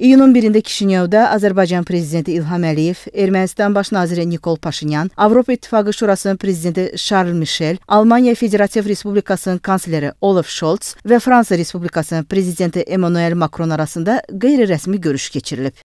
İyunun 1-də Kişinevdə Azərbaycan prezidenti İlham Əliyev, Ermənistan baş naziri Nikol Paşinyan, Avropa İttifaqı Şurasının prezidenti Şarl Mişel, Almaniya Federativ Respublikasının kansleri Olaf Scholz və Fransa Respublikasının prezidenti Emmanuel Makron arasında qeyri-rəsmi görüş keçirilib.